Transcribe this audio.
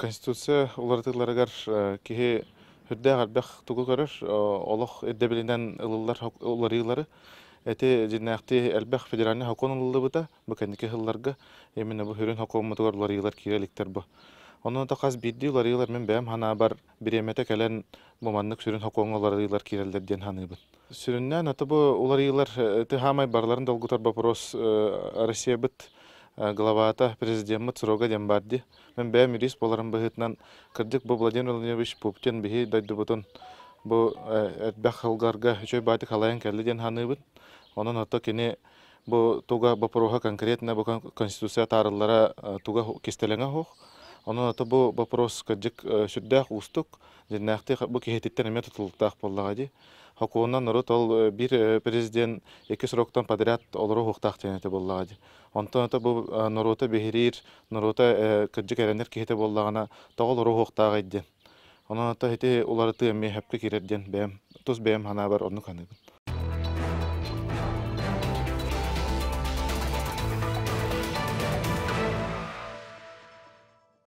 Конституция улартыкларыгар э, кихи хүрдә гарбах тугу көрөр э, олох эдде билинен ылылар улары ылары эти динакти әлбәх федеральный хакон ылылы бута баканики хылларга именно бу хүрен хакон мутугар улары ылар бу онун тақас бидди улары мен бәм хана бар биремете келен буманнык сүрен хакон улары ылар кирелдер ден ханы бу аты бу улары ылар э, ты хамай барларын долгутар вопрос Россия бит главата президент срога дембарди. Мен бәм юрист боларын бұғытынан кірдік бұл Владимир Владимирович Пуптен бігі дайды бұтын бұл әтбәқ э, қылғарға үшөй бәді қалайын кәліден ханыбын. Оның отты кені бұл туға бұпыруға конкретно бу конституция тарыллара э, туға кестеліңі Онон ата бу вопрос кадык э, сүрдәк устук, җеннәхте бу киһетиттән мәт тутылтак буллага бир э, президент эки сроктан подряд олору хуктак тенете буллага ди. Онтон ата бу нурута бехирир, нурута кадык әрәнер киһете бар